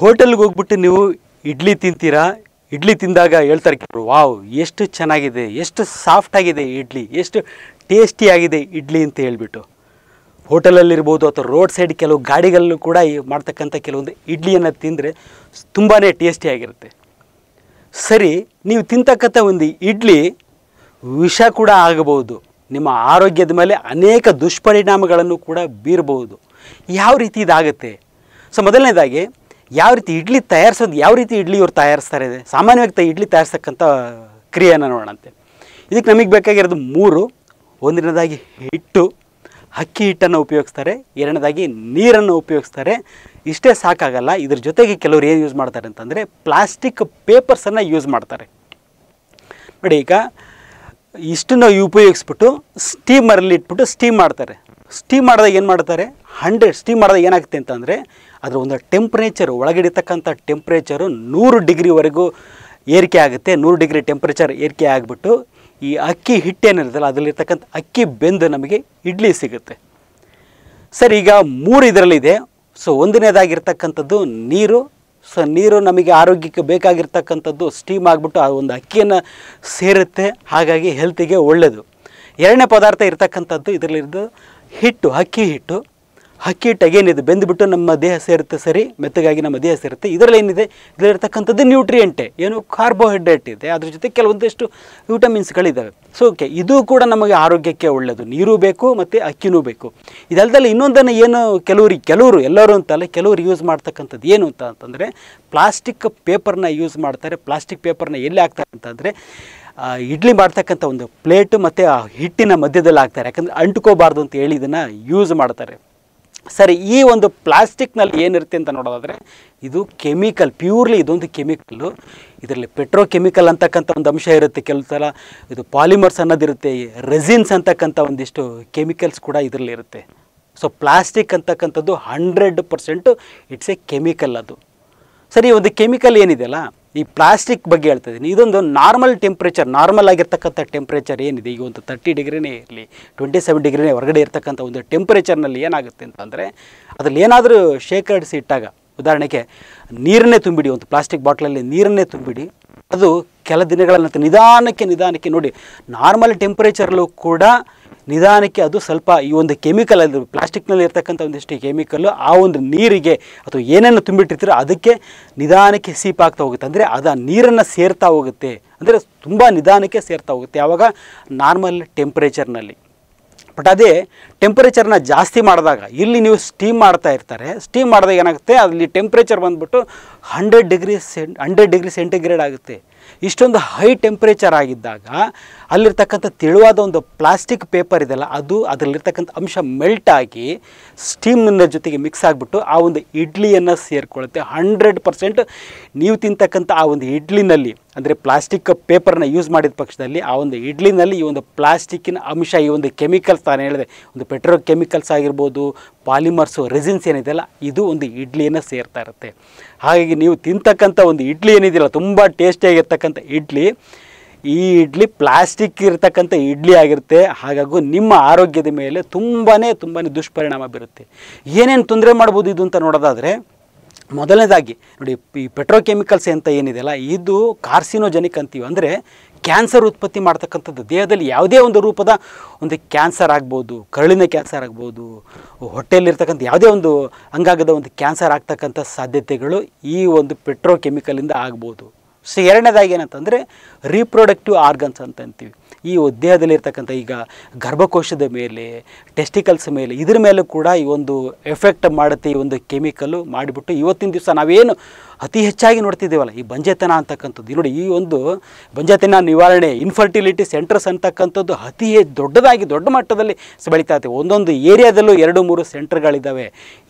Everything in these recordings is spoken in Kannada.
ಹೋಟೆಲ್ಗೆ ಹೋಗ್ಬಿಟ್ಟು ನೀವು ಇಡ್ಲಿ ತಿಂತೀರಾ ಇಡ್ಲಿ ತಿಂದಾಗ ಹೇಳ್ತಾರೆ ವಾವ್ ಎಷ್ಟು ಚೆನ್ನಾಗಿದೆ ಎಷ್ಟು ಸಾಫ್ಟ್ ಆಗಿದೆ ಇಡ್ಲಿ ಎಷ್ಟು ಟೇಸ್ಟಿಯಾಗಿದೆ ಇಡ್ಲಿ ಅಂತ ಹೇಳ್ಬಿಟ್ಟು ಹೋಟೆಲಲ್ಲಿರ್ಬೋದು ಅಥವಾ ರೋಡ್ ಸೈಡ್ ಕೆಲವು ಗಾಡಿಗಳಲ್ಲೂ ಕೂಡ ಮಾಡ್ತಕ್ಕಂಥ ಕೆಲವೊಂದು ಇಡ್ಲಿಯನ್ನು ತಿಂದರೆ ತುಂಬಾ ಟೇಸ್ಟಿಯಾಗಿರುತ್ತೆ ಸರಿ ನೀವು ತಿಂತಕ್ಕಂಥ ಒಂದು ಇಡ್ಲಿ ವಿಷ ಕೂಡ ಆಗಬಹುದು ನಿಮ್ಮ ಆರೋಗ್ಯದ ಮೇಲೆ ಅನೇಕ ದುಷ್ಪರಿಣಾಮಗಳನ್ನು ಕೂಡ ಬೀರಬಹುದು ಯಾವ ರೀತಿ ಇದಾಗುತ್ತೆ ಸೊ ಮೊದಲನೇದಾಗಿ ಯಾವ ರೀತಿ ಇಡ್ಲಿ ತಯಾರಿಸೋದು ಯಾವ ರೀತಿ ಇಡ್ಲಿ ಇವ್ರು ತಯಾರಿಸ್ತಾರೆ ಸಾಮಾನ್ಯವಾಗಿ ಇಡ್ಲಿ ತಯಾರಿಸ್ತಕ್ಕಂಥ ಕ್ರಿಯೆಯನ್ನು ನೋಡೋಣಂತೆ ಇದಕ್ಕೆ ನಮಗೆ ಬೇಕಾಗಿರೋದು ಮೂರು ಒಂದಿನದಾಗಿ ಹಿಟ್ಟು ಅಕ್ಕಿ ಹಿಟ್ಟನ್ನು ಉಪಯೋಗಿಸ್ತಾರೆ ಎರಡನೇದಾಗಿ ನೀರನ್ನು ಉಪಯೋಗಿಸ್ತಾರೆ ಇಷ್ಟೇ ಸಾಕಾಗಲ್ಲ ಇದ್ರ ಜೊತೆಗೆ ಕೆಲವರು ಏನು ಯೂಸ್ ಮಾಡ್ತಾರೆ ಅಂತಂದರೆ ಪ್ಲಾಸ್ಟಿಕ್ ಪೇಪರ್ಸನ್ನು ಯೂಸ್ ಮಾಡ್ತಾರೆ ನೋಡಿ ಈಗ ಇಷ್ಟನ್ನು ಉಪಯೋಗಿಸ್ಬಿಟ್ಟು ಸ್ಟೀಮರಲ್ಲಿ ಇಟ್ಬಿಟ್ಟು ಸ್ಟೀಮ್ ಮಾಡ್ತಾರೆ ಸ್ಟೀಮ್ ಮಾಡಿದಾಗ ಏನು ಮಾಡ್ತಾರೆ ಹಂಡ್ರೆಡ್ ಸ್ಟೀಮ್ ಮಾಡಿದಾಗ ಏನಾಗುತ್ತೆ ಅಂತಂದರೆ ಅದರ ಒಂದು ಟೆಂಪ್ರೇಚರ್ ಒಳಗಿಡಿತಕ್ಕಂಥ ಟೆಂಪ್ರೇಚರು ನೂರು ಡಿಗ್ರಿವರೆಗೂ ಏರಿಕೆ ಆಗುತ್ತೆ ನೂರು ಡಿಗ್ರಿ ಟೆಂಪ್ರೇಚರ್ ಏರಿಕೆ ಆಗಿಬಿಟ್ಟು ಈ ಅಕ್ಕಿ ಹಿಟ್ಟೇನಿರುತ್ತಲ್ಲ ಅದರಲ್ಲಿರ್ತಕ್ಕಂಥ ಅಕ್ಕಿ ಬೆಂದು ನಮಗೆ ಇಡ್ಲಿ ಸಿಗುತ್ತೆ ಸರ್ ಈಗ ಮೂರು ಇದರಲ್ಲಿದೆ ಸೊ ಒಂದನೇದಾಗಿರ್ತಕ್ಕಂಥದ್ದು ನೀರು ಸೊ ನೀರು ನಮಗೆ ಆರೋಗ್ಯಕ್ಕೆ ಬೇಕಾಗಿರ್ತಕ್ಕಂಥದ್ದು ಸ್ಟೀಮ್ ಆಗಿಬಿಟ್ಟು ಆ ಒಂದು ಅಕ್ಕಿಯನ್ನು ಸೇರುತ್ತೆ ಹಾಗಾಗಿ ಹೆಲ್ತಿಗೆ ಒಳ್ಳೆಯದು ಎರಡನೇ ಪದಾರ್ಥ ಇರ್ತಕ್ಕಂಥದ್ದು ಇದರಲ್ಲಿರೋದು ಹಿಟ್ಟು ಅಕ್ಕಿ ಹಿಟ್ಟು ಅಕ್ಕಿ ಹಿಟ್ಟು ಏನಿದೆ ಬೆಂದುಬಿಟ್ಟು ನಮ್ಮ ದೇಹ ಸೇರುತ್ತೆ ಸರಿ ಮೆತ್ತಗಾಗಿ ನಮ್ಮ ದೇಹ ಸೇರುತ್ತೆ ಇದರಲ್ಲಿ ಏನಿದೆ ಇದರಲ್ಲಿರ್ತಕ್ಕಂಥದ್ದು ನ್ಯೂಟ್ರಿಯೆಂಟೆ ಏನು ಕಾರ್ಬೋಹೈಡ್ರೇಟ್ ಇದೆ ಅದ್ರ ಜೊತೆ ಕೆಲವೊಂದಿಷ್ಟು ವಿಟಮಿನ್ಸ್ಗಳಿದ್ದಾವೆ ಸೊ ಓಕೆ ಇದು ಕೂಡ ನಮಗೆ ಆರೋಗ್ಯಕ್ಕೆ ಒಳ್ಳೆಯದು ನೀರು ಬೇಕು ಮತ್ತು ಅಕ್ಕಿನೂ ಬೇಕು ಇದಲ್ದಲ್ಲಿ ಇನ್ನೊಂದನ್ನು ಏನು ಕೆಲವರಿಗೆ ಕೆಲವರು ಎಲ್ಲರೂ ಅಂತಲ್ಲ ಕೆಲವರು ಯೂಸ್ ಮಾಡ್ತಕ್ಕಂಥದ್ದು ಏನು ಅಂತ ಅಂತಂದರೆ ಪ್ಲಾಸ್ಟಿಕ್ ಪೇಪರ್ನ ಯೂಸ್ ಮಾಡ್ತಾರೆ ಪ್ಲಾಸ್ಟಿಕ್ ಪೇಪರ್ನ ಎಲ್ಲಿ ಹಾಕ್ತಾರೆ ಅಂತಂದರೆ ಇಡ್ಲಿ ಮಾಡ್ತಕ್ಕಂಥ ಒಂದು ಪ್ಲೇಟು ಮತ್ತು ಆ ಹಿಟ್ಟಿನ ಮಧ್ಯದಲ್ಲಿ ಹಾಕ್ತಾರೆ ಯಾಕಂದರೆ ಅಂಟ್ಕೋಬಾರ್ದು ಅಂತ ಹೇಳಿ ಇದನ್ನು ಯೂಸ್ ಮಾಡ್ತಾರೆ ಸರಿ ಈ ಒಂದು ಪ್ಲಾಸ್ಟಿಕ್ನಲ್ಲಿ ಏನಿರುತ್ತೆ ಅಂತ ನೋಡೋದಾದರೆ ಇದು ಕೆಮಿಕಲ್ ಪ್ಯೂರ್ಲಿ ಇದೊಂದು ಕೆಮಿಕಲ್ಲು ಇದರಲ್ಲಿ ಪೆಟ್ರೋ ಕೆಮಿಕಲ್ ಅಂತಕ್ಕಂಥ ಒಂದು ಅಂಶ ಇರುತ್ತೆ ಕೆಲವು ಸಲ ಇದು ಪಾಲಿಮರ್ಸ್ ಅನ್ನೋದಿರುತ್ತೆ ರೆಸಿನ್ಸ್ ಅಂತಕ್ಕಂಥ ಒಂದಿಷ್ಟು ಕೆಮಿಕಲ್ಸ್ ಕೂಡ ಇದರಲ್ಲಿ ಇರುತ್ತೆ ಸೊ ಪ್ಲಾಸ್ಟಿಕ್ ಅಂತಕ್ಕಂಥದ್ದು hundred percent it's a chemical ಅದು ಸರಿ ಒಂದು ಕೆಮಿಕಲ್ ಏನಿದೆಯಲ್ಲ ಈ ಪ್ಲಾಸ್ಟಿಕ್ ಬಗ್ಗೆ ಹೇಳ್ತಾ ಇದ್ದೀನಿ ಇದೊಂದು ನಾರ್ಮಲ್ ಟೆಂಪ್ರೇಚರ್ ನಾರ್ಮಲ್ ಆಗಿರ್ತಕ್ಕಂಥ ಟೆಂಪ್ರೇಚರ್ ಏನಿದೆ ಈಗ ಒಂದು ತರ್ಟಿ ಡಿಗ್ರಿನೇ ಇರಲಿ ಟ್ವೆಂಟಿ ಸೆವೆನ್ ಡಿಗ್ರಿನೇ ಹೊರಗಡೆ ಇರ್ತಕ್ಕಂಥ ಒಂದು ಟೆಂಪ್ರೇಚರ್ನಲ್ಲಿ ಏನಾಗುತ್ತೆ ಅಂತಂದರೆ ಅದರಲ್ಲಿ ಏನಾದರೂ ಶೇಖರಿಸಿ ಇಟ್ಟಾಗ ಉದಾಹರಣೆಗೆ ನೀರನ್ನೇ ತುಂಬಿಡಿ ಒಂದು ಪ್ಲಾಸ್ಟಿಕ್ ಬಾಟ್ಲಲ್ಲಿ ನೀರನ್ನೇ ತುಂಬಿಡಿ ಅದು ಕೆಲ ದಿನಗಳ ನಂತರ ನಿಧಾನಕ್ಕೆ ನಿಧಾನಕ್ಕೆ ನೋಡಿ ನಾರ್ಮಲ್ ಟೆಂಪ್ರೇಚರಲ್ಲೂ ಕೂಡ ನಿಧಾನಕ್ಕೆ ಅದು ಸ್ವಲ್ಪ ಈ ಒಂದು ಕೆಮಿಕಲ್ ಅದು ಪ್ಲಾಸ್ಟಿಕ್ನಲ್ಲಿ ಇರ್ತಕ್ಕಂಥ ಒಂದಿಷ್ಟು ಕೆಮಿಕಲ್ಲು ಆ ಒಂದು ನೀರಿಗೆ ಅಥವಾ ಏನೇನು ತುಂಬಿಟ್ಟಿರ್ತೀರೋ ಅದಕ್ಕೆ ನಿಧಾನಕ್ಕೆ ಸೀಪಾಗ್ತಾ ಹೋಗುತ್ತೆ ಅಂದರೆ ಅದು ನೀರನ್ನು ಸೇರ್ತಾ ಹೋಗುತ್ತೆ ಅಂದರೆ ತುಂಬ ನಿಧಾನಕ್ಕೆ ಸೇರ್ತಾ ಹೋಗುತ್ತೆ ಯಾವಾಗ ನಾರ್ಮಲ್ ಟೆಂಪ್ರೇಚರ್ನಲ್ಲಿ ಬಟ್ ಅದೇ ಟೆಂಪ್ರೇಚರ್ನ ಜಾಸ್ತಿ ಮಾಡಿದಾಗ ಇಲ್ಲಿ ನೀವು ಸ್ಟೀಮ್ ಮಾಡ್ತಾ ಇರ್ತಾರೆ ಸ್ಟೀಮ್ ಮಾಡಿದಾಗ ಏನಾಗುತ್ತೆ ಅಲ್ಲಿ ಟೆಂಪ್ರೇಚರ್ ಬಂದುಬಿಟ್ಟು hundred degree cent hundred degree centigrade ಆಗುತ್ತೆ ಇಷ್ಟೊಂದು ಹೈ ಟೆಂಪ್ರೇಚರ್ ಆಗಿದ್ದಾಗ ಅಲ್ಲಿರ್ತಕ್ಕಂಥ ತೆಳುವಾದ ಒಂದು ಪ್ಲಾಸ್ಟಿಕ್ ಪೇಪರ್ ಇದೆಯಲ್ಲ ಅದು ಅದರಲ್ಲಿರ್ತಕ್ಕಂಥ ಅಂಶ ಮೆಲ್ಟ್ ಆಗಿ ಸ್ಟೀಮ್ನ ಜೊತೆಗೆ ಮಿಕ್ಸ್ ಆಗಿಬಿಟ್ಟು ಆ ಒಂದು ಇಡ್ಲಿಯನ್ನು ಸೇರಿಕೊಳ್ಳುತ್ತೆ ಹಂಡ್ರೆಡ್ ಪರ್ಸೆಂಟ್ ನೀವು ತಿಂತಕ್ಕಂಥ ಆ ಒಂದು ಇಡ್ಲಿನಲ್ಲಿ ಅಂದರೆ ಪ್ಲಾಸ್ಟಿಕ್ ಪೇಪರ್ನ ಯೂಸ್ ಮಾಡಿದ ಪಕ್ಷದಲ್ಲಿ ಆ ಒಂದು ಇಡ್ಲಿನಲ್ಲಿ ಈ ಒಂದು ಪ್ಲಾಸ್ಟಿಕ್ಕಿನ ಅಂಶ ಈ ಒಂದು ಕೆಮಿಕಲ್ಸ್ ತಾನು ಹೇಳಿದೆ ಒಂದು ಪೆಟ್ರೋಲ್ ಕೆಮಿಕಲ್ಸ್ ಆಗಿರ್ಬೋದು ಪಾಲಿಮರ್ಸು ರೆಸಿನ್ಸ್ ಏನಿದೆಯಲ್ಲ ಇದು ಒಂದು ಇಡ್ಲಿಯನ್ನು ಸೇರ್ತಾ ಇರುತ್ತೆ ಹಾಗಾಗಿ ನೀವು ತಿಂತಕ್ಕಂಥ ಒಂದು ಇಡ್ಲಿ ಏನಿದೆಯಲ್ಲ ತುಂಬ ಟೇಸ್ಟಿಯಾಗಿರ್ತಕ್ಕಂಥ ಇಡ್ಲಿ ಈ ಇಡ್ಲಿ ಪ್ಲಾಸ್ಟಿಕ್ ಇರತಕ್ಕಂಥ ಇಡ್ಲಿ ಆಗಿರುತ್ತೆ ಹಾಗಾಗೂ ನಿಮ್ಮ ಆರೋಗ್ಯದ ಮೇಲೆ ತುಂಬಾ ತುಂಬಾ ದುಷ್ಪರಿಣಾಮ ಬೀರುತ್ತೆ ಏನೇನು ತೊಂದರೆ ಮಾಡ್ಬೋದು ಇದು ಅಂತ ನೋಡೋದಾದರೆ ಮೊದಲನೇದಾಗಿ ನೋಡಿ ಈ ಪೆಟ್ರೋಕೆಮಿಕಲ್ಸ್ ಅಂತ ಏನಿದೆಯಲ್ಲ ಇದು ಕಾರ್ಸಿನೋಜೆನಿಕ್ ಅಂತೀವಿ ಅಂದರೆ ಕ್ಯಾನ್ಸರ್ ಉತ್ಪತ್ತಿ ಮಾಡ್ತಕ್ಕಂಥದ್ದು ದೇಹದಲ್ಲಿ ಯಾವುದೇ ಒಂದು ರೂಪದ ಒಂದು ಕ್ಯಾನ್ಸರ್ ಆಗ್ಬೋದು ಕರುಳಿನ ಕ್ಯಾನ್ಸರ್ ಆಗ್ಬೋದು ಹೊಟ್ಟೆಯಲ್ಲಿರ್ತಕ್ಕಂಥ ಯಾವುದೇ ಒಂದು ಅಂಗಾಗದ ಒಂದು ಕ್ಯಾನ್ಸರ್ ಆಗ್ತಕ್ಕಂಥ ಸಾಧ್ಯತೆಗಳು ಈ ಒಂದು ಪೆಟ್ರೋಕೆಮಿಕಲಿಂದ ಆಗ್ಬೋದು ಸೊ ಎರಡನೇದಾಗಿ ಏನಂತಂದರೆ ರೀಪ್ರೊಡಕ್ಟಿವ್ ಆರ್ಗನ್ಸ್ ಅಂತ ಅಂತೀವಿ ಈ ಉದ್ದೇಹದಲ್ಲಿರ್ತಕ್ಕಂಥ ಈಗ ಗರ್ಭಕೋಶದ ಮೇಲೆ ಟೆಸ್ಟಿಕಲ್ಸ್ ಮೇಲೆ ಇದ್ರ ಮೇಲೂ ಕೂಡ ಈ ಒಂದು ಎಫೆಕ್ಟ್ ಮಾಡುತ್ತೆ ಈ ಒಂದು ಕೆಮಿಕಲ್ಲು ಮಾಡಿಬಿಟ್ಟು ಇವತ್ತಿನ ದಿವಸ ನಾವೇನು ಅತಿ ಹೆಚ್ಚಾಗಿ ನೋಡ್ತಿದ್ದೇವಲ್ಲ ಈ ಬಂಜೆತನ ಅಂತಕ್ಕಂಥದ್ದು ನೋಡಿ ಈ ಒಂದು ಬಂಜೆತನ ನಿವಾರಣೆ ಇನ್ಫರ್ಟಿಲಿಟಿ ಸೆಂಟರ್ಸ್ ಅಂತಕ್ಕಂಥದ್ದು ಅತಿ ದೊಡ್ಡದಾಗಿ ದೊಡ್ಡ ಮಟ್ಟದಲ್ಲಿ ಬೆಳೀತಾ ಇದೆ ಒಂದೊಂದು ಏರಿಯಾದಲ್ಲೂ ಎರಡು ಮೂರು ಸೆಂಟರ್ಗಳಿದ್ದಾವೆ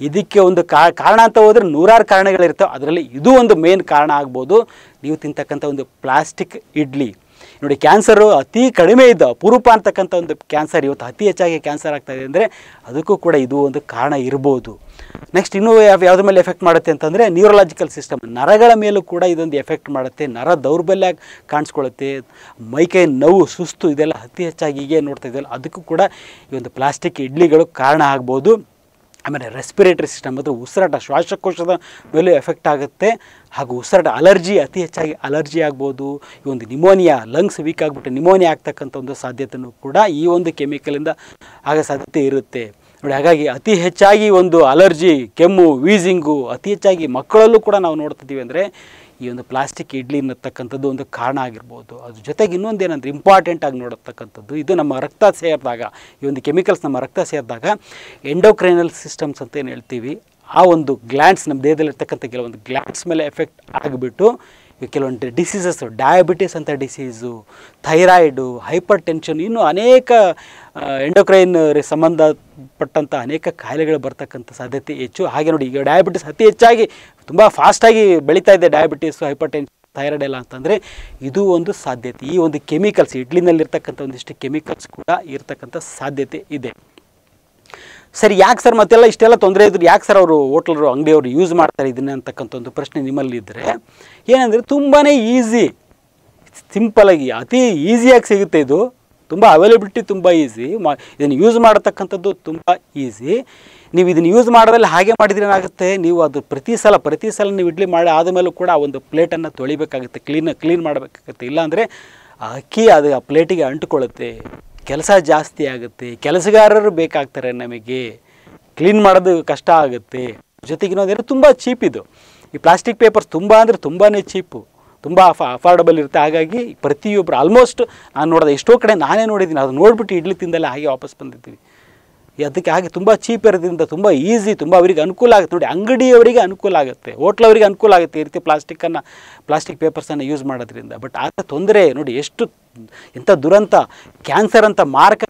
ಇದಕ್ಕೆ ಒಂದು ಕಾರಣ ಅಂತ ಹೋದರೆ ನೂರಾರು ಕಾರಣಗಳಿರ್ತವೆ ಅದರಲ್ಲಿ ಇದು ಒಂದು ಮೇನ್ ಕಾರಣ ಆಗ್ಬೋದು ನೀವು ತಿಂತಕ್ಕಂಥ ಒಂದು ಪ್ಲಾಸ್ಟಿಕ್ ಇಡ್ಲಿ ನೋಡಿ ಕ್ಯಾನ್ಸರು ಅತಿ ಕಡಿಮೆ ಇದ್ದ ಅಪರೂಪ ಅಂತಕ್ಕಂಥ ಒಂದು ಕ್ಯಾನ್ಸರ್ ಇವತ್ತು ಅತಿ ಹೆಚ್ಚಾಗಿ ಕ್ಯಾನ್ಸರ್ ಆಗ್ತಾಯಿದೆ ಅಂದರೆ ಅದಕ್ಕೂ ಕೂಡ ಇದು ಒಂದು ಕಾರಣ ಇರ್ಬೋದು ನೆಕ್ಸ್ಟ್ ಇನ್ನೂ ಯಾವ ಯಾವುದ್ರ ಮೇಲೆ ಎಫೆಕ್ಟ್ ಮಾಡುತ್ತೆ ಅಂತಂದರೆ ನ್ಯೂರಲಾಜಿಕಲ್ ಸಿಸ್ಟಮ್ ನರಗಳ ಮೇಲೂ ಕೂಡ ಇದೊಂದು ಎಫೆಕ್ಟ್ ಮಾಡುತ್ತೆ ನರ ದೌರ್ಬಲ್ಯ ಕಾಣಿಸ್ಕೊಳ್ಳುತ್ತೆ ಮೈಕೈ ನೋವು ಸುಸ್ತು ಇದೆಲ್ಲ ಅತಿ ಹೆಚ್ಚಾಗಿ ಹೀಗೆ ನೋಡ್ತಾ ಇದೆಯಲ್ಲ ಅದಕ್ಕೂ ಕೂಡ ಈ ಒಂದು ಪ್ಲಾಸ್ಟಿಕ್ ಇಡ್ಲಿಗಳು ಕಾರಣ ಆಗ್ಬೋದು ಆಮೇಲೆ ರೆಸ್ಪಿರೇಟರಿ ಸಿಸ್ಟಮ್ ಅಂದರೆ ಉಸಿರಾಟ ಶ್ವಾಸಕೋಶದ ಮೇಲೂ ಎಫೆಕ್ಟ್ ಆಗುತ್ತೆ ಹಾಗೂ ಉಸಿರಾಟ ಅಲರ್ಜಿ ಅತಿ ಹೆಚ್ಚಾಗಿ ಅಲರ್ಜಿ ಆಗ್ಬೋದು ಈ ಒಂದು ನಿಮೋನಿಯಾ ಲಂಗ್ಸ್ ವೀಕ್ ಆಗಿಬಿಟ್ಟು ನಿಮೋನಿಯಾ ಆಗ್ತಕ್ಕಂಥ ಒಂದು ಸಾಧ್ಯತೆಯೂ ಕೂಡ ಈ ಒಂದು ಕೆಮಿಕಲಿಂದ ಆಗೋ ಸಾಧ್ಯತೆ ಇರುತ್ತೆ ನೋಡಿ ಹಾಗಾಗಿ ಅತಿ ಹೆಚ್ಚಾಗಿ ಒಂದು ಅಲರ್ಜಿ ಕೆಮ್ಮು ವೀಸಿಂಗು ಅತಿ ಹೆಚ್ಚಾಗಿ ಮಕ್ಕಳಲ್ಲೂ ಕೂಡ ನಾವು ನೋಡ್ತಿದ್ದೀವಿ ಅಂದರೆ ಈ ಒಂದು ಪ್ಲಾಸ್ಟಿಕ್ ಇಡ್ಲಿ ಅನ್ನತಕ್ಕಂಥದ್ದು ಒಂದು ಕಾರಣ ಆಗಿರ್ಬೋದು ಅದ್ರ ಜೊತೆಗೆ ಇನ್ನೊಂದು ಏನಂದರೆ ಇಂಪಾರ್ಟೆಂಟಾಗಿ ನೋಡತಕ್ಕಂಥದ್ದು ಇದು ನಮ್ಮ ರಕ್ತ ಸೇರಿದಾಗ ಈ ಒಂದು ಕೆಮಿಕಲ್ಸ್ ನಮ್ಮ ರಕ್ತ ಸೇರಿದಾಗ ಎಂಡೋಕ್ರೈನಲ್ ಸಿಸ್ಟಮ್ಸ್ ಅಂತ ಏನು ಹೇಳ್ತೀವಿ ಆ ಒಂದು ಗ್ಲ್ಯಾಂಡ್ಸ್ ನಮ್ಮ ದೇಹದಲ್ಲಿರ್ತಕ್ಕಂಥ ಕೆಲವೊಂದು ಗ್ಲ್ಯಾಂಡ್ಸ್ ಮೇಲೆ ಎಫೆಕ್ಟ್ ಆಗಿಬಿಟ್ಟು ಕೆಲವೊಂದು ಡಿಸೀಸಸ್ ಡಯಾಬಿಟಿಸ್ ಅಂತ ಡಿಸೀಸು ಥೈರಾಯ್ಡು ಹೈಪರ್ ಟೆನ್ಷನ್ ಇನ್ನೂ ಅನೇಕ ಎಂಡೋಕ್ರೈನ್ ಸಂಬಂಧಪಟ್ಟಂಥ ಅನೇಕ ಕಾಯಿಲೆಗಳು ಬರ್ತಕ್ಕಂಥ ಸಾಧ್ಯತೆ ಹೆಚ್ಚು ಹಾಗೆ ನೋಡಿ ಈಗ ಡಯಾಬಿಟಿಸ್ ಅತಿ ಹೆಚ್ಚಾಗಿ ತುಂಬ ಫಾಸ್ಟಾಗಿ ಬೆಳೀತಾ ಇದೆ ಡಯಾಬಿಟಿಸು ಹೈಪರ್ ಟೆನ್ಷನ್ ಥೈರಾಯ್ಡ್ ಎಲ್ಲ ಅಂತಂದರೆ ಇದು ಒಂದು ಸಾಧ್ಯತೆ ಈ ಒಂದು ಕೆಮಿಕಲ್ಸ್ ಇಡ್ಲಿನಲ್ಲಿರ್ತಕ್ಕಂಥ ಒಂದಿಷ್ಟು ಕೆಮಿಕಲ್ಸ್ ಕೂಡ ಇರತಕ್ಕಂಥ ಸಾಧ್ಯತೆ ಇದೆ ಸರಿ ಯಾಕೆ ಸರ್ ಮತ್ತೆಲ್ಲ ಇಷ್ಟೆಲ್ಲ ತೊಂದರೆ ಇದ್ರು ಯಾಕೆ ಸರ್ ಅವರು ಹೋಟ್ಲರು ಅಂಗಡಿಯವರು ಯೂಸ್ ಮಾಡ್ತಾರೆ ಇದನ್ನ ಅಂತಕ್ಕಂಥ ಒಂದು ಪ್ರಶ್ನೆ ನಿಮ್ಮಲ್ಲಿ ಇದ್ದರೆ ಏನಂದರೆ ತುಂಬಾ ಈಸಿ ಸಿಂಪಲಾಗಿ ಅತಿ ಈಸಿಯಾಗಿ ಸಿಗುತ್ತೆ ಇದು ತುಂಬ ಅವೈಲೇಬಿಲಿಟಿ ತುಂಬ ಈಸಿ ಮಾ ಇದನ್ನು ಯೂಸ್ ಮಾಡತಕ್ಕಂಥದ್ದು ತುಂಬ ಈಸಿ ನೀವು ಇದನ್ನು ಯೂಸ್ ಮಾಡೋದ್ರಲ್ಲಿ ಹಾಗೆ ಏನಾಗುತ್ತೆ ನೀವು ಅದು ಪ್ರತಿ ಸಲ ಪ್ರತಿ ಸಲ ನೀವು ಇಡ್ಲಿ ಮಾಡಿ ಆದಮೇಲೂ ಕೂಡ ಆ ಒಂದು ಪ್ಲೇಟನ್ನು ತೊಳಿಬೇಕಾಗುತ್ತೆ ಕ್ಲೀನ್ ಕ್ಲೀನ್ ಮಾಡಬೇಕಾಗುತ್ತೆ ಇಲ್ಲಾಂದರೆ ಅಕ್ಕಿ ಅದು ಆ ಪ್ಲೇಟಿಗೆ ಅಂಟುಕೊಳ್ಳುತ್ತೆ ಕೆಲಸ ಜಾಸ್ತಿ ಆಗುತ್ತೆ ಕೆಲಸಗಾರರು ಬೇಕಾಗ್ತಾರೆ ನಮಗೆ ಕ್ಲೀನ್ ಮಾಡೋದು ಕಷ್ಟ ಆಗುತ್ತೆ ಜೊತೆಗೆ ಇನ್ನೊಂದೇನು ತುಂಬ ಚೀಪ್ ಇದು ಈ ಪ್ಲಾಸ್ಟಿಕ್ ಪೇಪರ್ಸ್ ತುಂಬ ಅಂದರೆ ತುಂಬಾ ಚೀಪು ತುಂಬ ಅಫ ಅಫಾರ್ಡಬಲ್ ಇರುತ್ತೆ ಹಾಗಾಗಿ ಪ್ರತಿಯೊಬ್ಬರು ಆಲ್ಮೋಸ್ಟ್ ನಾನು ನೋಡಿದೆ ಎಷ್ಟೋ ಕಡೆ ನಾನೇ ನೋಡಿದ್ದೀನಿ ಅದು ನೋಡ್ಬಿಟ್ಟು ಇಡ್ಲಿ ತಿಂದಲ್ಲ ಹಾಗೆ ವಾಪಸ್ ಬಂದಿದ್ದೀವಿ ಅದಕ್ಕೆ ಹಾಗೆ ತುಂಬ ಚೀಪ್ ಇರೋದ್ರಿಂದ ತುಂಬ ಈಸಿ ತುಂಬ ಅವರಿಗೆ ಅನುಕೂಲ ಆಗುತ್ತೆ ನೋಡಿ ಅಂಗಡಿಯವರಿಗೆ ಅನುಕೂಲ ಆಗುತ್ತೆ ಹೋಟ್ಲವರಿಗೆ ಅನುಕೂಲ ಆಗುತ್ತೆ ಈ ರೀತಿ ಪ್ಲಾಸ್ಟಿಕ್ಕನ್ನು ಪ್ಲಾಸ್ಟಿಕ್ ಪೇಪರ್ಸನ್ನು ಯೂಸ್ ಮಾಡೋದ್ರಿಂದ ಬಟ್ ಆದರೆ ತೊಂದರೆ ನೋಡಿ ಎಷ್ಟು ಇಂಥ ದುರಂತ ಕ್ಯಾನ್ಸರ್ ಅಂತ ಮಾರಕ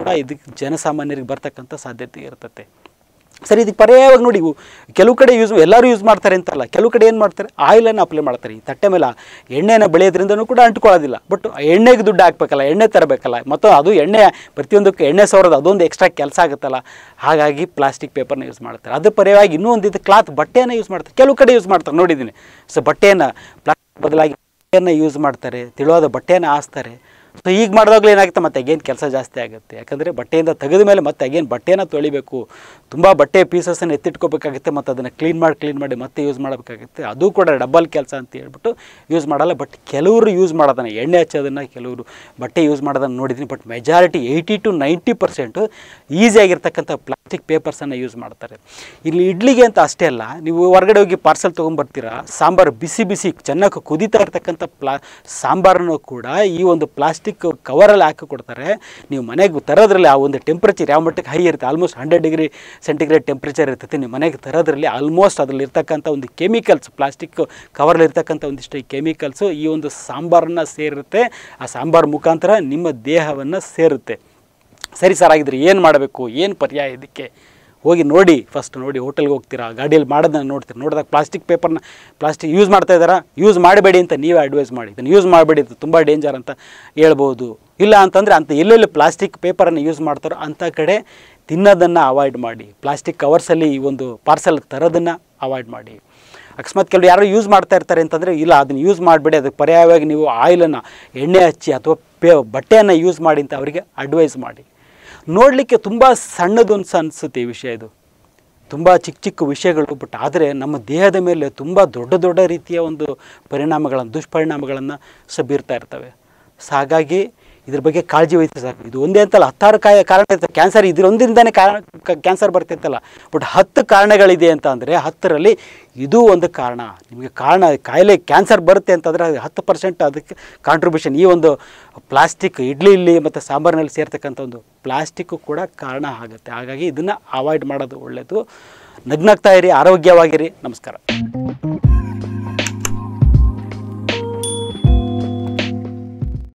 ಕೂಡ ಇದಕ್ಕೆ ಜನಸಾಮಾನ್ಯರಿಗೆ ಬರ್ತಕ್ಕಂಥ ಸಾಧ್ಯತೆ ಇರ್ತತೆ ಸರಿ ಇದಕ್ಕೆ ಪರ್ಯಾಯವಾಗಿ ನೋಡಿ ಕೆಲವು ಕಡೆ ಯೂಸ್ ಎಲ್ಲರೂ ಯೂಸ್ ಮಾಡ್ತಾರೆ ಅಂತಲ್ಲ ಕೆಲವು ಕಡೆ ಏನು ಮಾಡ್ತಾರೆ ಆಯಿಲನ್ನು ಅಪ್ಲೈ ಮಾಡ್ತಾರೆ ಈ ತಟ್ಟೆ ಮೇಲೆ ಎಣ್ಣೆನ ಬೆಳೆಯೋದ್ರಿಂದನೂ ಕೂಡ ಅಂಟ್ಕೊಳ್ಳೋದಿಲ್ಲ ಬಟ್ ಎಣ್ಣೆಗೆ ದುಡ್ಡು ಹಾಕಬೇಕಲ್ಲ ಎಣ್ಣೆ ತರಬೇಕಲ್ಲ ಮತ್ತು ಅದು ಎಣ್ಣೆ ಪ್ರತಿಯೊಂದಕ್ಕೂ ಎಣ್ಣೆ ಸವರೋದು ಅದೊಂದು ಎಕ್ಸ್ಟ್ರಾ ಕೆಲಸ ಆಗುತ್ತಲ್ಲ ಹಾಗಾಗಿ ಪ್ಲಾಸ್ಟಿಕ್ ಪೇಪರ್ನ ಯೂಸ್ ಮಾಡ್ತಾರೆ ಅದು ಪರ್ಯಾಯವಾಗಿ ಇನ್ನೂ ಒಂದು ಇದು ಕ್ಲಾತ್ ಬಟ್ಟೆಯನ್ನು ಯೂಸ್ ಮಾಡ್ತಾರೆ ಕೆಲವು ಕಡೆ ಯೂಸ್ ಮಾಡ್ತಾರೆ ನೋಡಿದ್ದೀನಿ ಸೊ ಬಟ್ಟೆಯನ್ನು ಪ್ಲಾಸ್ಟಿಕ್ ಬದಲಾಗಿ ಬಟ್ಟೆಯನ್ನು ಯೂಸ್ ಮಾಡ್ತಾರೆ ತಿಳುವಾದ ಬಟ್ಟೆಯನ್ನು ಹಾಸ್ತಾರೆ ಸೊ ಈಗ ಮಾಡಿದಾಗಲೂ ಏನಾಗುತ್ತೆ ಮತ್ತೆ ಅಗೇನ್ ಕೆಲಸ ಜಾಸ್ತಿ ಆಗುತ್ತೆ ಯಾಕಂದರೆ ಬಟ್ಟೆಯಿಂದ ತೆಗೆದ ಮೇಲೆ ಮತ್ತೆ ಅಗೇನ್ ಬಟ್ಟೆನ ತೊಳಿಬೇಕು ತುಂಬ ಬಟ್ಟೆ ಪೀಸಸನ್ನು ಎತ್ತಿಟ್ಕೋಬೇಕಾಗುತ್ತೆ ಮತ್ತು ಅದನ್ನು ಕ್ಲೀನ್ ಮಾಡಿ ಕ್ಲೀನ್ ಮಾಡಿ ಮತ್ತೆ ಯೂಸ್ ಮಾಡಬೇಕಾಗುತ್ತೆ ಅದು ಕೂಡ ಡಬ್ಬಲ್ ಕೆಲಸ ಅಂತ ಹೇಳ್ಬಿಟ್ಟು ಯೂಸ್ ಮಾಡಲ್ಲ ಬಟ್ ಕೆಲವರು ಯೂಸ್ ಮಾಡೋದನ್ನು ಎಣ್ಣೆ ಹಚ್ಚೋದನ್ನು ಕೆಲವರು ಬಟ್ಟೆ ಯೂಸ್ ಮಾಡೋದನ್ನು ನೋಡಿದ್ದೀನಿ but majority eighty to ninety percent ಈಸಿಯಾಗಿರ್ತಕ್ಕಂಥ ಪ್ಲಾ ಪ್ಲಾಸ್ಟಿಕ್ ಪೇಪರ್ಸನ್ನು ಯೂಸ್ ಮಾಡ್ತಾರೆ ಇಲ್ಲಿ ಇಡ್ಲಿಗೆ ಅಂತ ಅಷ್ಟೇ ಅಲ್ಲ ನೀವು ಹೊರಗಡೆ ಹೋಗಿ ಪಾರ್ಸೆಲ್ ತೊಗೊಂಡ್ಬರ್ತೀರಾ ಸಾಂಬಾರು ಬಿಸಿ ಬಿಸಿ ಚೆನ್ನಾಗಿ ಕುದಿತಾ ಇರ್ತಕ್ಕಂಥ ಪ್ಲಾ ಸಾಂಬಾರನ್ನು ಕೂಡ ಈ ಒಂದು ಪ್ಲಾಸ್ಟಿಕ್ ಕವರಲ್ಲಿ ಹಾಕಿ ಕೊಡ್ತಾರೆ ನೀವು ಮನೆಗೆ ತರೋದ್ರಲ್ಲಿ ಆ ಒಂದು ಟೆಂಪ್ರೇಚರ್ ಯಾವ ಮಟ್ಟಕ್ಕೆ ಹೈ ಇರುತ್ತೆ almost hundred degree centigrade temperature ಇರ್ತೈತೆ ನೀವು ಮನೆಗೆ ತರೋದ್ರಲ್ಲಿ ಆಲ್ಮೋಸ್ಟ್ ಅದರಲ್ಲಿ ಇರ್ತಕ್ಕಂಥ ಒಂದು ಕೆಮಿಕಲ್ಸ್ ಪ್ಲಾಸ್ಟಿಕ್ ಕವರಲ್ಲಿ ಇರ್ತಕ್ಕಂಥ ಒಂದಿಷ್ಟು ಈ ಕೆಮಿಕಲ್ಸು ಈ ಒಂದು ಸಾಂಬಾರನ್ನು ಸೇರಿರುತ್ತೆ ಆ ಸಾಂಬಾರು ಮುಖಾಂತರ ನಿಮ್ಮ ದೇಹವನ್ನು ಸೇರುತ್ತೆ ಸರಿ ಸರ್ ಆಗಿದ್ರೆ ಏನು ಮಾಡಬೇಕು ಏನು ಪರ್ಯಾಯ ಇದಕ್ಕೆ ಹೋಗಿ ನೋಡಿ ಫಸ್ಟ್ ನೋಡಿ ಹೋಟೆಲ್ಗೆ ಹೋಗ್ತೀರಾ ಗಾಡಿಯಲ್ಲಿ ಮಾಡೋದನ್ನ ನೋಡ್ತೀರಾ ನೋಡಿದಾಗ ಪ್ಲಾಸ್ಟಿಕ್ ಪೇಪರ್ನ ಪ್ಲಾಸ್ಟಿಕ್ ಯೂಸ್ ಮಾಡ್ತಾ ಇದ್ದಾರಾ ಯೂಸ್ ಮಾಡಬೇಡಿ ಅಂತ ನೀವೇ ಅಡ್ವೈಸ್ ಮಾಡಿ ಇದನ್ನು ಯೂಸ್ ಮಾಡಬೇಡಿ ಅಂತ ತುಂಬ ಡೇಂಜರ್ ಅಂತ ಹೇಳ್ಬೋದು ಇಲ್ಲ ಅಂತಂದರೆ ಅಂತ ಎಲ್ಲೆಲ್ಲಿ ಪ್ಲಾಸ್ಟಿಕ್ ಪೇಪರನ್ನು ಯೂಸ್ ಮಾಡ್ತಾರೋ ಅಂಥ ಕಡೆ ತಿನ್ನೋದನ್ನು ಅವಾಯ್ಡ್ ಮಾಡಿ ಪ್ಲಾಸ್ಟಿಕ್ ಕವರ್ಸಲ್ಲಿ ಈ ಒಂದು ಪಾರ್ಸಲ್ ತರೋದನ್ನು ಅವಾಯ್ಡ್ ಮಾಡಿ ಅಕಸ್ಮಾತ್ ಕೆಲವು ಯಾರು ಯೂಸ್ ಮಾಡ್ತಾ ಇರ್ತಾರೆ ಅಂತಂದರೆ ಇಲ್ಲ ಅದನ್ನು ಯೂಸ್ ಮಾಡಬೇಡಿ ಅದಕ್ಕೆ ಪರ್ಯಾಯವಾಗಿ ನೀವು ಆಯಿಲನ್ನು ಎಣ್ಣೆ ಹಚ್ಚಿ ಅಥವಾ ಪೇ ಬಟ್ಟೆಯನ್ನು ಯೂಸ್ ಮಾಡಿ ಅಂತ ಅವರಿಗೆ ಅಡ್ವೈಸ್ ಮಾಡಿ ನೋಡಲಿಕ್ಕೆ ತುಂಬ ಸಣ್ಣದೊಂದು ಅಂತ ಅನಿಸುತ್ತೆ ಈ ವಿಷಯ ಇದು ತುಂಬ ಚಿಕ್ಕ ಚಿಕ್ಕ ವಿಷಯಗಳು ಬಟ್ ಆದರೆ ನಮ್ಮ ದೇಹದ ಮೇಲೆ ತುಂಬ ದೊಡ್ಡ ದೊಡ್ಡ ರೀತಿಯ ಒಂದು ಪರಿಣಾಮಗಳನ್ನು ದುಷ್ಪರಿಣಾಮಗಳನ್ನು ಸಹ ಬೀರ್ತಾ ಇರ್ತವೆ ಸೊ ಹಾಗಾಗಿ ಇದ್ರ ಬಗ್ಗೆ ಕಾಳಜಿ ವಹಿಸ್ತದೆ ಸರ್ ಇದು ಒಂದೇ ಅಂತಲ್ಲ ಹತ್ತಾರು ಕಾಯ ಕಾರಣ ಇರ್ತದೆ ಕ್ಯಾನ್ಸರ್ ಇದರೊಂದಿಂದನೇ ಕಾರಣ ಕ್ಯಾನ್ಸರ್ ಬರ್ತಿತ್ತಲ್ಲ ಬಟ್ ಹತ್ತು ಕಾರಣಗಳಿದೆ ಅಂತ ಅಂದರೆ ಹತ್ತರಲ್ಲಿ ಇದು ಒಂದು ಕಾರಣ ನಿಮಗೆ ಕಾರಣ ಕಾಯಿಲೆ ಕ್ಯಾನ್ಸರ್ ಬರುತ್ತೆ ಅಂತಂದರೆ ಅದು ಹತ್ತು ಪರ್ಸೆಂಟ್ ಅದಕ್ಕೆ ಕಾಂಟ್ರಿಬ್ಯೂಷನ್ ಈ ಒಂದು ಪ್ಲಾಸ್ಟಿಕ್ ಇಲ್ಲಿ ಮತ್ತು ಸಾಂಬಾರಿನಲ್ಲಿ ಸೇರ್ತಕ್ಕಂಥ ಒಂದು ಪ್ಲಾಸ್ಟಿಕ್ಕು ಕೂಡ ಕಾರಣ ಆಗುತ್ತೆ ಹಾಗಾಗಿ ಇದನ್ನು ಅವಾಯ್ಡ್ ಮಾಡೋದು ಒಳ್ಳೆಯದು ನಗ್ನಾಗ್ತಾ ಇರಿ ಆರೋಗ್ಯವಾಗಿರಿ ನಮಸ್ಕಾರ